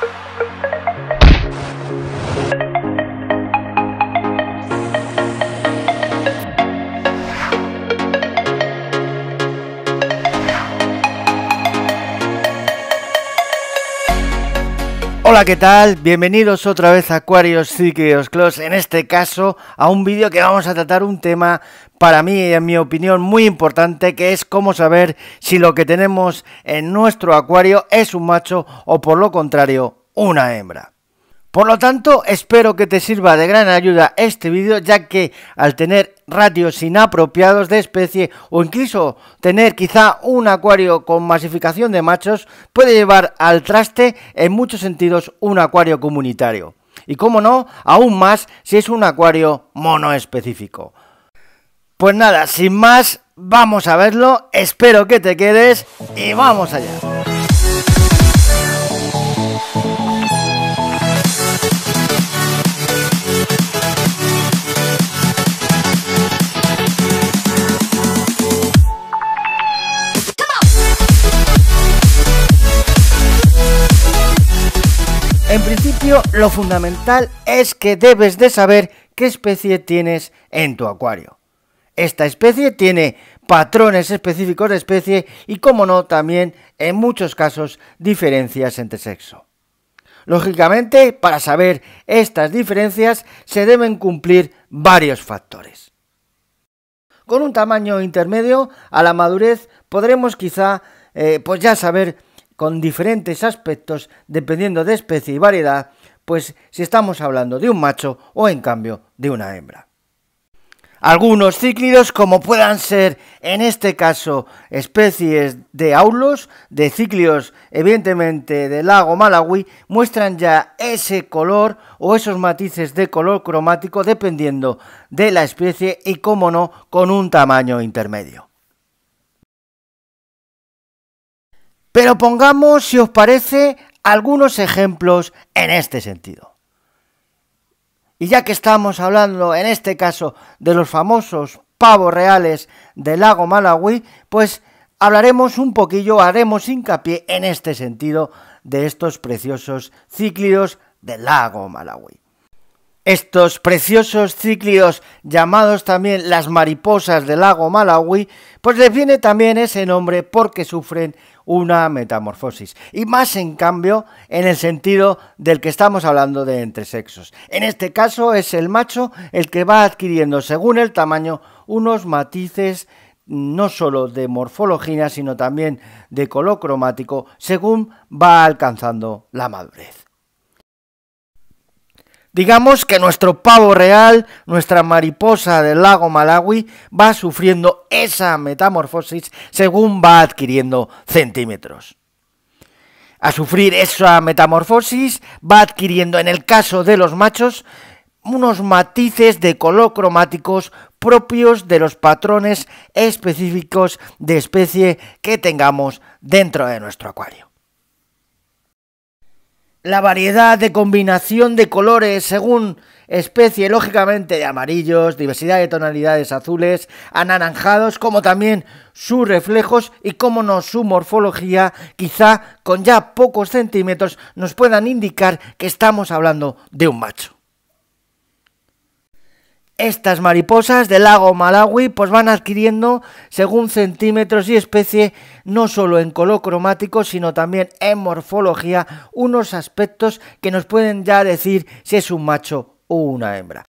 thank you Hola, ¿qué tal? Bienvenidos otra vez a Aquarius Ciclios Close, en este caso a un vídeo que vamos a tratar un tema para mí, y en mi opinión, muy importante, que es cómo saber si lo que tenemos en nuestro acuario es un macho o por lo contrario, una hembra. Por lo tanto, espero que te sirva de gran ayuda este vídeo, ya que al tener ratios inapropiados de especie o incluso tener quizá un acuario con masificación de machos, puede llevar al traste en muchos sentidos un acuario comunitario. Y como no, aún más si es un acuario monoespecífico. Pues nada, sin más, vamos a verlo, espero que te quedes y vamos allá. En principio, lo fundamental es que debes de saber qué especie tienes en tu acuario. Esta especie tiene patrones específicos de especie y, como no, también en muchos casos diferencias entre sexo. Lógicamente, para saber estas diferencias se deben cumplir varios factores. Con un tamaño intermedio a la madurez podremos quizá eh, pues ya saber con diferentes aspectos dependiendo de especie y variedad, pues si estamos hablando de un macho o en cambio de una hembra. Algunos cíclidos, como puedan ser en este caso especies de aulos, de cíclidos evidentemente del lago Malawi, muestran ya ese color o esos matices de color cromático dependiendo de la especie y, como no, con un tamaño intermedio. Pero pongamos, si os parece, algunos ejemplos en este sentido. Y ya que estamos hablando, en este caso, de los famosos pavos reales del lago Malawi, pues hablaremos un poquillo, haremos hincapié en este sentido de estos preciosos cíclidos del lago Malawi. Estos preciosos cíclidos, llamados también las mariposas del lago Malawi, pues les viene también ese nombre porque sufren una metamorfosis. Y más en cambio en el sentido del que estamos hablando de entre sexos. En este caso es el macho el que va adquiriendo según el tamaño unos matices mm, no solo de morfología, sino también de color cromático, según va alcanzando la madurez. Digamos que nuestro pavo real, nuestra mariposa del lago Malawi, va sufriendo esa metamorfosis según va adquiriendo centímetros. A sufrir esa metamorfosis va adquiriendo, en el caso de los machos, unos matices de color cromáticos propios de los patrones específicos de especie que tengamos dentro de nuestro acuario la variedad de combinación de colores según especie, lógicamente, de amarillos, diversidad de tonalidades azules, anaranjados, como también sus reflejos y cómo no su morfología, quizá con ya pocos centímetros, nos puedan indicar que estamos hablando de un macho. Estas mariposas del lago Malawi pues van adquiriendo según centímetros y especie no solo en color cromático sino también en morfología unos aspectos que nos pueden ya decir si es un macho o una hembra.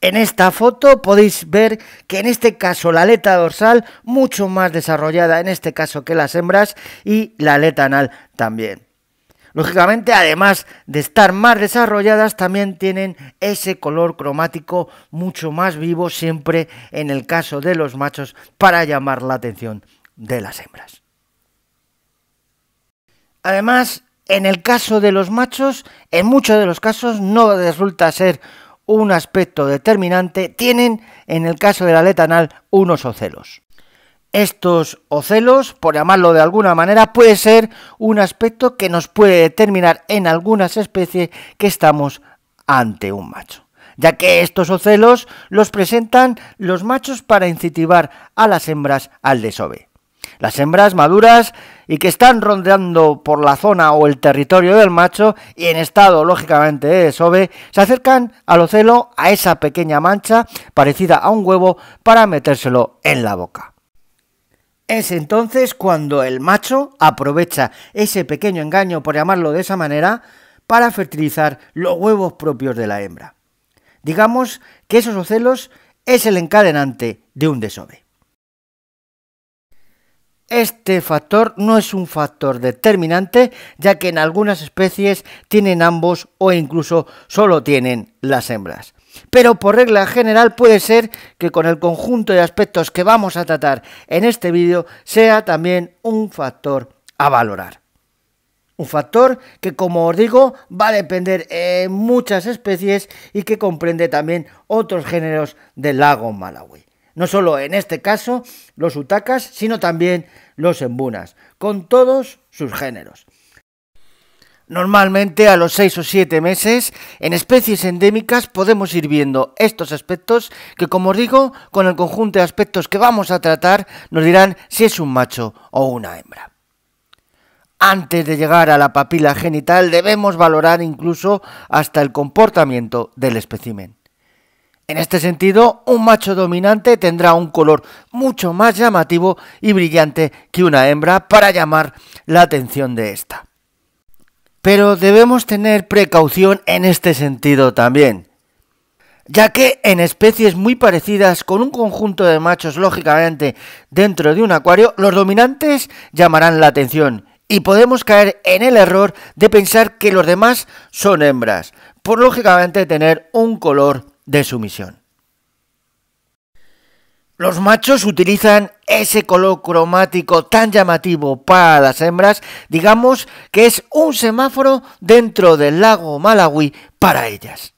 En esta foto podéis ver que en este caso la aleta dorsal mucho más desarrollada en este caso que las hembras y la aleta anal también. Lógicamente, además de estar más desarrolladas, también tienen ese color cromático mucho más vivo siempre en el caso de los machos para llamar la atención de las hembras. Además, en el caso de los machos, en muchos de los casos no resulta ser un aspecto determinante, tienen en el caso de la letanal unos ocelos. Estos ocelos, por llamarlo de alguna manera, puede ser un aspecto que nos puede determinar en algunas especies que estamos ante un macho, ya que estos ocelos los presentan los machos para incentivar a las hembras al desove. Las hembras maduras y que están rondeando por la zona o el territorio del macho y en estado lógicamente de desove, se acercan al ocelo a esa pequeña mancha parecida a un huevo para metérselo en la boca. Es entonces cuando el macho aprovecha ese pequeño engaño, por llamarlo de esa manera, para fertilizar los huevos propios de la hembra. Digamos que esos ocelos es el encadenante de un desove. Este factor no es un factor determinante, ya que en algunas especies tienen ambos o incluso solo tienen las hembras pero por regla general puede ser que con el conjunto de aspectos que vamos a tratar en este vídeo sea también un factor a valorar. Un factor que, como os digo, va a depender en muchas especies y que comprende también otros géneros del lago Malawi. No solo en este caso los utacas, sino también los embunas, con todos sus géneros. Normalmente a los 6 o 7 meses, en especies endémicas podemos ir viendo estos aspectos que, como os digo, con el conjunto de aspectos que vamos a tratar nos dirán si es un macho o una hembra. Antes de llegar a la papila genital debemos valorar incluso hasta el comportamiento del espécimen. En este sentido, un macho dominante tendrá un color mucho más llamativo y brillante que una hembra para llamar la atención de ésta pero debemos tener precaución en este sentido también, ya que en especies muy parecidas con un conjunto de machos lógicamente dentro de un acuario, los dominantes llamarán la atención y podemos caer en el error de pensar que los demás son hembras, por lógicamente tener un color de sumisión. Los machos utilizan ese color cromático tan llamativo para las hembras, digamos que es un semáforo dentro del lago Malawi para ellas.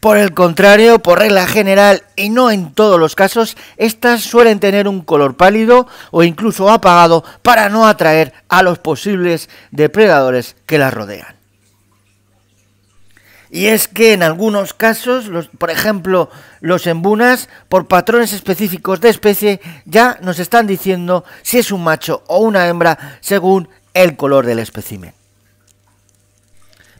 Por el contrario, por regla general y no en todos los casos, estas suelen tener un color pálido o incluso apagado para no atraer a los posibles depredadores que las rodean. Y es que en algunos casos, por ejemplo, los embunas, por patrones específicos de especie, ya nos están diciendo si es un macho o una hembra según el color del espécimen.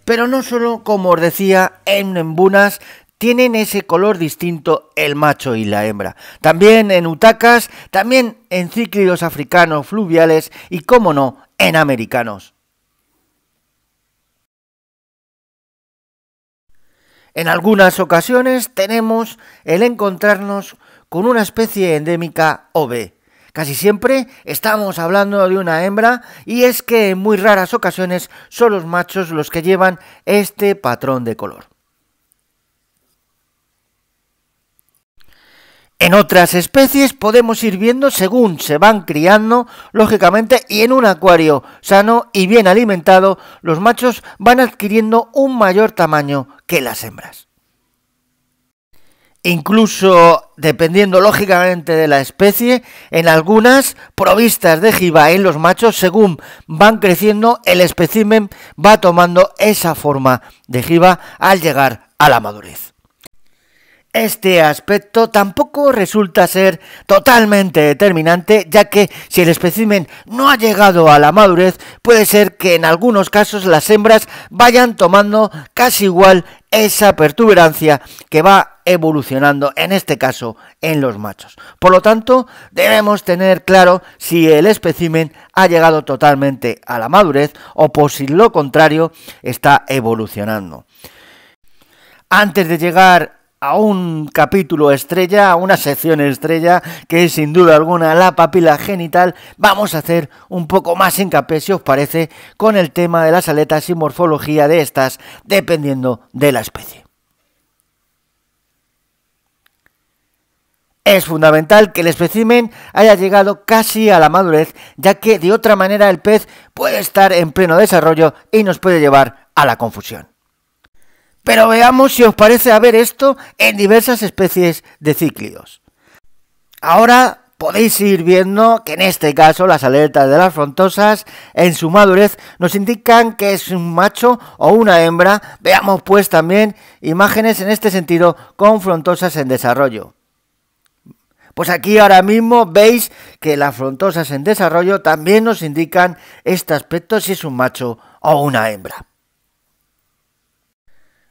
Pero no solo, como os decía, en embunas tienen ese color distinto el macho y la hembra. También en utacas, también en cíclidos africanos fluviales y, como no, en americanos. En algunas ocasiones tenemos el encontrarnos con una especie endémica ove. Casi siempre estamos hablando de una hembra y es que en muy raras ocasiones son los machos los que llevan este patrón de color. En otras especies podemos ir viendo según se van criando, lógicamente, y en un acuario sano y bien alimentado, los machos van adquiriendo un mayor tamaño que las hembras. Incluso, dependiendo lógicamente de la especie, en algunas provistas de jiba en los machos, según van creciendo, el espécimen va tomando esa forma de jiba al llegar a la madurez. Este aspecto tampoco resulta ser totalmente determinante, ya que si el espécimen no ha llegado a la madurez, puede ser que en algunos casos las hembras vayan tomando casi igual esa pertuberancia que va evolucionando, en este caso en los machos. Por lo tanto, debemos tener claro si el espécimen ha llegado totalmente a la madurez o por si lo contrario está evolucionando. Antes de llegar a un capítulo estrella, a una sección estrella, que es sin duda alguna la papila genital, vamos a hacer un poco más hincapié, si os parece, con el tema de las aletas y morfología de estas, dependiendo de la especie. Es fundamental que el especimen haya llegado casi a la madurez, ya que de otra manera el pez puede estar en pleno desarrollo y nos puede llevar a la confusión. Pero veamos si os parece haber esto en diversas especies de cíclidos. Ahora podéis ir viendo que en este caso las alertas de las frontosas en su madurez nos indican que es un macho o una hembra. Veamos pues también imágenes en este sentido con frontosas en desarrollo. Pues aquí ahora mismo veis que las frontosas en desarrollo también nos indican este aspecto si es un macho o una hembra.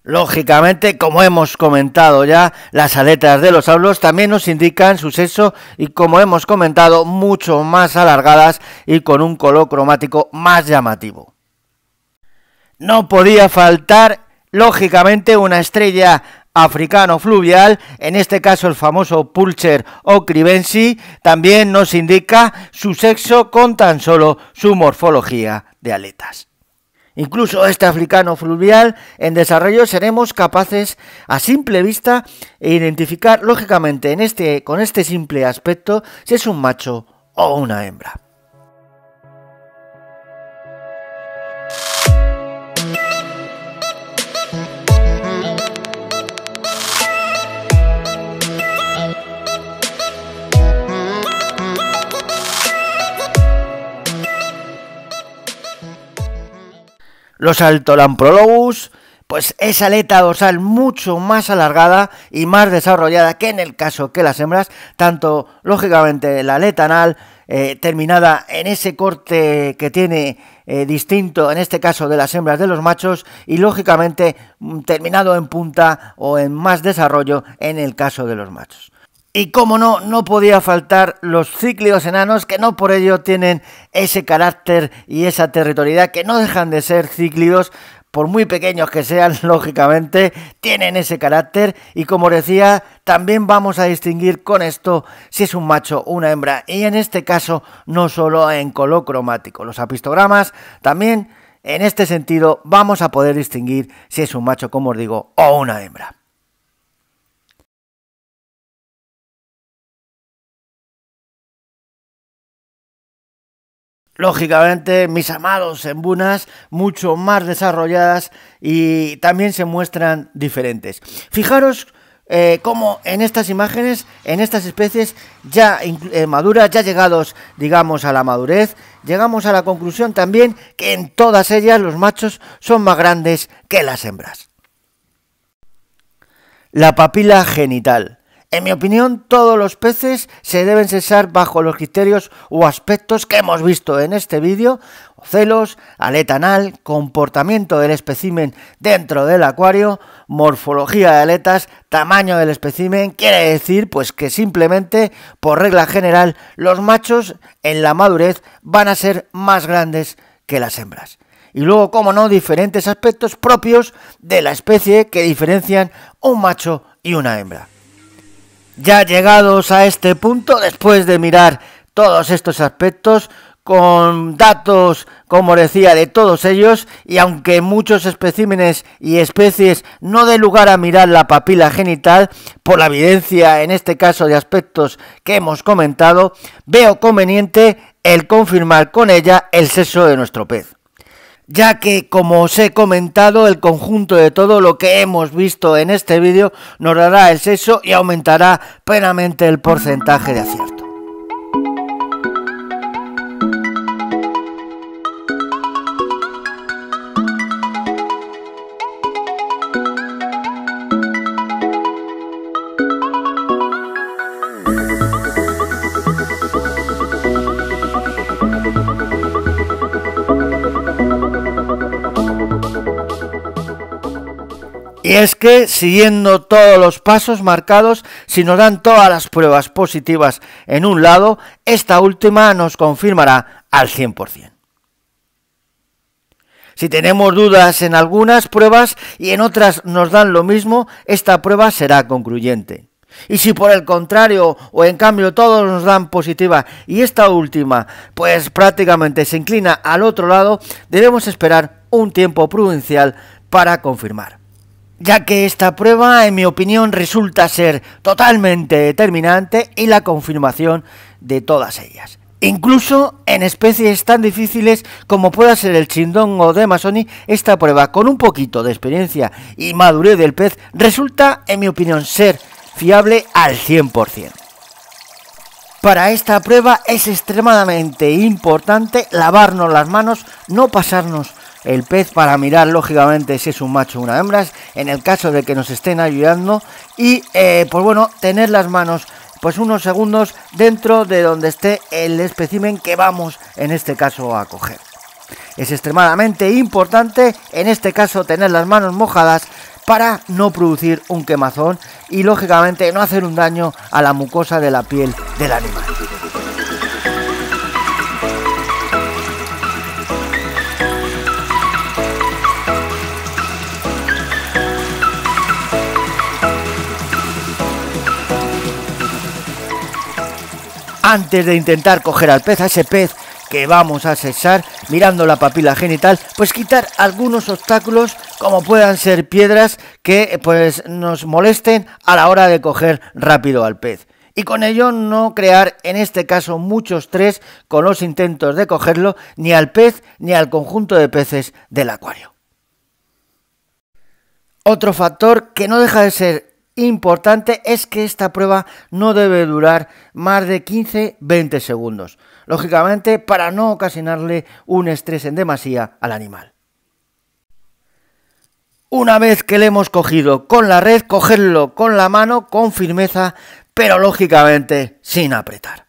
Lógicamente, como hemos comentado ya, las aletas de los aulos también nos indican su sexo y como hemos comentado, mucho más alargadas y con un color cromático más llamativo. No podía faltar, lógicamente, una estrella africano fluvial, en este caso el famoso Pulcher o Cribensi, también nos indica su sexo con tan solo su morfología de aletas. Incluso este africano fluvial en desarrollo seremos capaces a simple vista e identificar lógicamente en este, con este simple aspecto si es un macho o una hembra. Los Altolamprologus, pues esa aleta dorsal mucho más alargada y más desarrollada que en el caso que las hembras, tanto lógicamente la aleta anal eh, terminada en ese corte que tiene eh, distinto en este caso de las hembras de los machos y lógicamente mm, terminado en punta o en más desarrollo en el caso de los machos. Y como no, no podía faltar los cíclidos enanos, que no por ello tienen ese carácter y esa territorialidad, que no dejan de ser cíclidos, por muy pequeños que sean, lógicamente, tienen ese carácter y como decía, también vamos a distinguir con esto si es un macho o una hembra. Y en este caso, no solo en color cromático, los apistogramas también, en este sentido, vamos a poder distinguir si es un macho, como os digo, o una hembra. lógicamente, mis amados en mucho más desarrolladas y también se muestran diferentes. Fijaros eh, cómo en estas imágenes, en estas especies ya eh, maduras, ya llegados, digamos, a la madurez, llegamos a la conclusión también que en todas ellas los machos son más grandes que las hembras. La papila genital. En mi opinión, todos los peces se deben cesar bajo los criterios o aspectos que hemos visto en este vídeo. Celos, aleta anal, comportamiento del espécimen dentro del acuario, morfología de aletas, tamaño del espécimen. Quiere decir pues que simplemente, por regla general, los machos en la madurez van a ser más grandes que las hembras y luego, como no, diferentes aspectos propios de la especie que diferencian un macho y una hembra. Ya llegados a este punto, después de mirar todos estos aspectos, con datos, como decía, de todos ellos, y aunque muchos especímenes y especies no den lugar a mirar la papila genital, por la evidencia en este caso de aspectos que hemos comentado, veo conveniente el confirmar con ella el sexo de nuestro pez ya que como os he comentado el conjunto de todo lo que hemos visto en este vídeo nos dará el sexo y aumentará plenamente el porcentaje de acierto. Y es que, siguiendo todos los pasos marcados, si nos dan todas las pruebas positivas en un lado, esta última nos confirmará al 100%. Si tenemos dudas en algunas pruebas y en otras nos dan lo mismo, esta prueba será concluyente. Y si por el contrario o en cambio todos nos dan positiva y esta última pues prácticamente se inclina al otro lado, debemos esperar un tiempo prudencial para confirmar ya que esta prueba, en mi opinión, resulta ser totalmente determinante y la confirmación de todas ellas. Incluso en especies tan difíciles como pueda ser el o de Masoni, esta prueba con un poquito de experiencia y madurez del pez resulta, en mi opinión, ser fiable al 100%. Para esta prueba es extremadamente importante lavarnos las manos, no pasarnos el pez para mirar, lógicamente, si es un macho o una hembra, en el caso de que nos estén ayudando. Y, eh, pues bueno, tener las manos pues unos segundos dentro de donde esté el espécimen que vamos en este caso a coger. Es extremadamente importante en este caso tener las manos mojadas para no producir un quemazón y lógicamente no hacer un daño a la mucosa de la piel del animal. antes de intentar coger al pez, a ese pez que vamos a cesar mirando la papila genital, pues quitar algunos obstáculos como puedan ser piedras que pues nos molesten a la hora de coger rápido al pez. Y con ello no crear en este caso muchos estrés con los intentos de cogerlo ni al pez ni al conjunto de peces del acuario. Otro factor que no deja de ser importante es que esta prueba no debe durar más de 15-20 segundos, lógicamente para no ocasionarle un estrés en demasía al animal. Una vez que le hemos cogido con la red, cogerlo con la mano con firmeza, pero lógicamente sin apretar.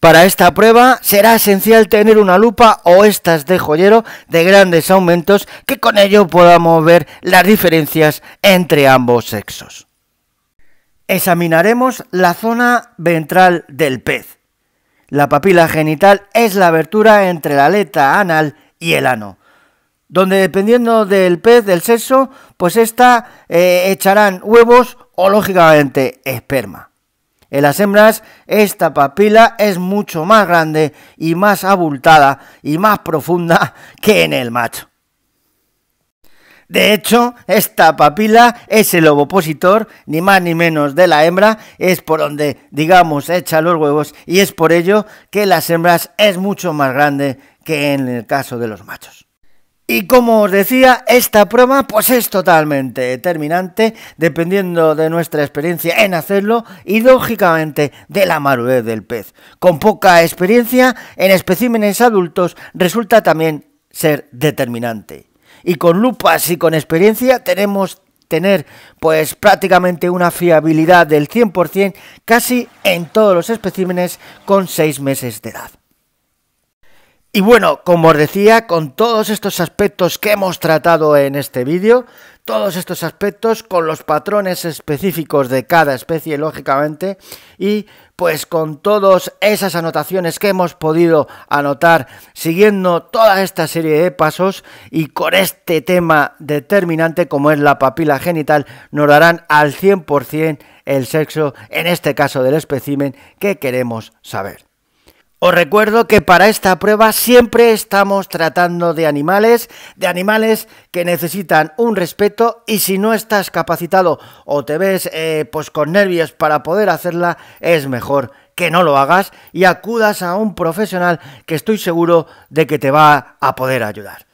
Para esta prueba será esencial tener una lupa o estas de joyero de grandes aumentos que con ello podamos ver las diferencias entre ambos sexos. Examinaremos la zona ventral del pez. La papila genital es la abertura entre la aleta anal y el ano, donde dependiendo del pez, del sexo, pues esta eh, echarán huevos o lógicamente esperma. En las hembras esta papila es mucho más grande y más abultada y más profunda que en el macho. De hecho, esta papila es el ovopositor, ni más ni menos de la hembra, es por donde, digamos, echa los huevos y es por ello que las hembras es mucho más grande que en el caso de los machos. Y como os decía, esta prueba pues es totalmente determinante dependiendo de nuestra experiencia en hacerlo y lógicamente de la madurez del pez. Con poca experiencia en especímenes adultos resulta también ser determinante. Y con lupas y con experiencia tenemos tener pues prácticamente una fiabilidad del 100% casi en todos los especímenes con 6 meses de edad. Y bueno, como os decía, con todos estos aspectos que hemos tratado en este vídeo, todos estos aspectos con los patrones específicos de cada especie, lógicamente, y pues con todas esas anotaciones que hemos podido anotar siguiendo toda esta serie de pasos y con este tema determinante como es la papila genital, nos darán al 100% el sexo, en este caso del espécimen, que queremos saber. Os recuerdo que para esta prueba siempre estamos tratando de animales, de animales que necesitan un respeto y si no estás capacitado o te ves eh, pues con nervios para poder hacerla, es mejor que no lo hagas y acudas a un profesional que estoy seguro de que te va a poder ayudar.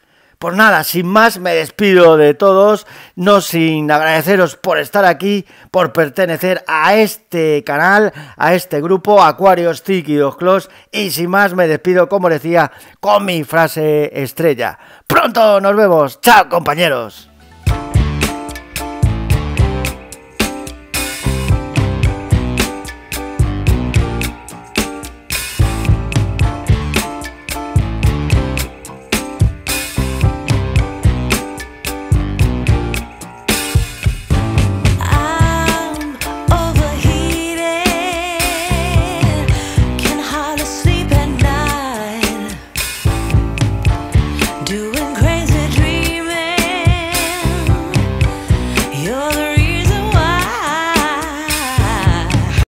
Pues nada, sin más, me despido de todos, no sin agradeceros por estar aquí, por pertenecer a este canal, a este grupo, Acuarios Tiki Clos, y sin más, me despido, como decía, con mi frase estrella. Pronto nos vemos, chao compañeros.